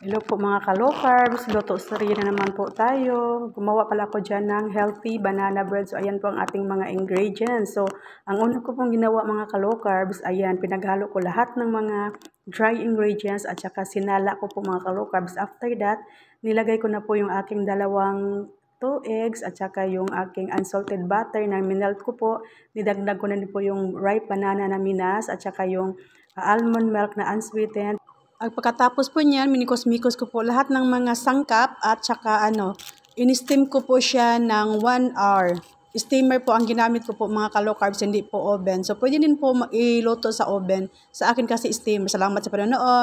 Hello po mga kalokarbs, carbs sarili na naman po tayo. Gumawa pala ako dyan ng healthy banana bread. So ayan po ang ating mga ingredients. So ang una ko pong ginawa mga ka-low-carbs, ayan pinaghalo ko lahat ng mga dry ingredients at saka sinala ko po mga ka-low-carbs. After that, nilagay ko na po yung aking dalawang 2 eggs at saka yung aking unsalted butter na minelt ko po. Nidagdag ko na po yung ripe banana na minas at saka yung almond milk na unsweetened. At pagkatapos po niyan, minikos-mikos ko po lahat ng mga sangkap at saka ano, in-steam ko po siya ng 1 hour. Steamer po ang ginamit ko po mga ka-low carbs, hindi po oven. So, pwede din po iluto sa oven. Sa akin kasi steamer. Salamat sa panonood.